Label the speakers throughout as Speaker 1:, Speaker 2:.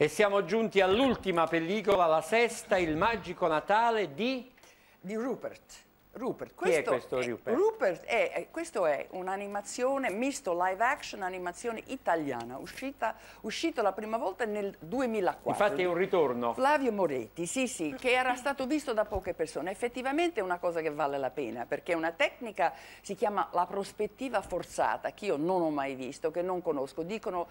Speaker 1: E siamo giunti all'ultima pellicola, la sesta, Il magico Natale di... Di Rupert. Rupert. Questo Chi è questo Rupert? È, Rupert è, questo è un'animazione misto live action, animazione italiana, uscita, uscita, la prima volta nel 2004. Infatti è un ritorno. Flavio Moretti, sì sì, che era stato visto da poche persone. Effettivamente è una cosa che vale la pena, perché è una tecnica, si chiama la prospettiva forzata, che io non ho mai visto, che non conosco. Dicono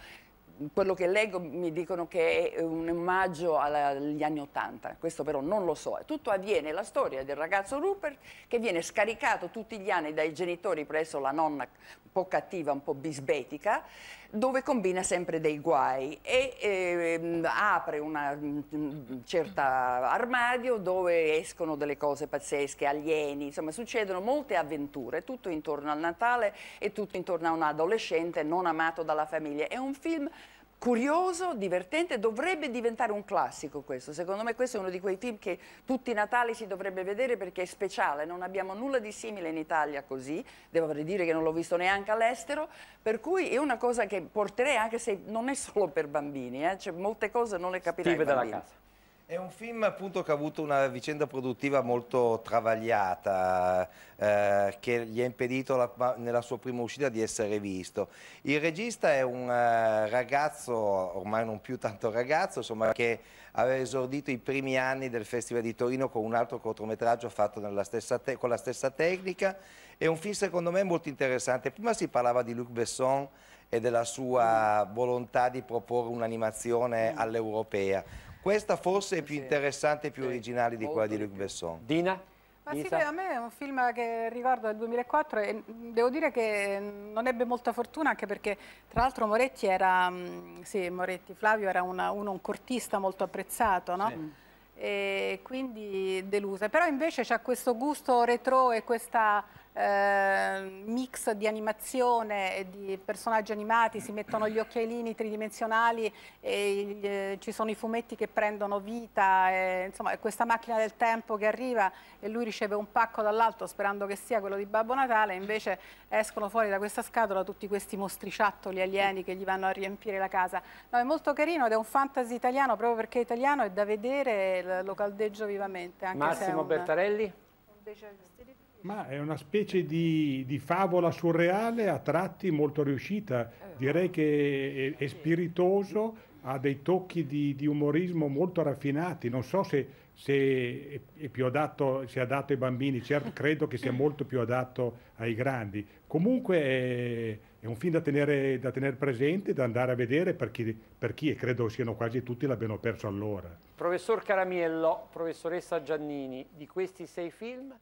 Speaker 1: quello che leggo mi dicono che è un omaggio agli anni Ottanta, questo però non lo so. Tutto avviene la storia del ragazzo Rupert che viene scaricato tutti gli anni dai genitori presso la nonna un po' cattiva, un po' bisbetica, dove combina sempre dei guai e eh, apre un mm, certo armadio dove escono delle cose pazzesche, alieni, insomma succedono molte avventure, tutto intorno al Natale e tutto intorno a un adolescente non amato dalla famiglia. È un film curioso, divertente, dovrebbe diventare un classico questo. Secondo me questo è uno di quei film che tutti i Natali si dovrebbe vedere perché è speciale, non abbiamo nulla di simile in Italia così, devo dire che non l'ho visto neanche all'estero, per cui è una cosa che porterei anche se non è solo per bambini, eh. cioè, molte cose non le capirei. Steve della casa.
Speaker 2: È un film appunto, che ha avuto una vicenda produttiva molto travagliata eh, che gli ha impedito la, nella sua prima uscita di essere visto. Il regista è un eh, ragazzo, ormai non più tanto ragazzo, insomma, che aveva esordito i primi anni del Festival di Torino con un altro cortometraggio fatto con la stessa tecnica. È un film secondo me molto interessante. Prima si parlava di Luc Besson e della sua volontà di proporre un'animazione mm. all'europea. Questa forse è più interessante e più originale di quella di Luc Besson. Dina? Ma sì, a
Speaker 3: me è un film che ricordo del 2004 e devo dire che non ebbe molta fortuna anche perché tra l'altro Moretti era, mm, sì, Moretti Flavio era una, uno, un cortista molto apprezzato, no? Sì. E quindi delusa. Però invece c'è questo gusto retro e questa eh, mix di animazione e di personaggi animati, si mettono gli occhialini tridimensionali e eh, ci sono i fumetti che prendono vita, e, insomma è questa macchina del tempo che arriva e lui riceve un pacco dall'alto sperando che sia quello di Babbo Natale, e invece escono fuori da questa scatola tutti questi mostriciattoli alieni che gli vanno a riempire la casa. No, è molto carino ed è un fantasy italiano proprio perché è italiano e da vedere lo caldeggio vivamente. Massimo un, Bertarelli? Un déjà vu.
Speaker 4: Ma è una specie di, di, favola surreale, a tratti molto riuscita. Direi che è, è spiritoso, ha dei tocchi di, di, umorismo molto raffinati. Non so se, se è più adatto, sia adatto ai bambini, certo, credo che sia molto più adatto ai grandi. Comunque è, è un film da tenere, da tenere, presente, da andare a vedere per chi, per chi, e credo siano quasi tutti, l'abbiano perso allora.
Speaker 1: Professor Caramiello, professoressa Giannini, di questi sei film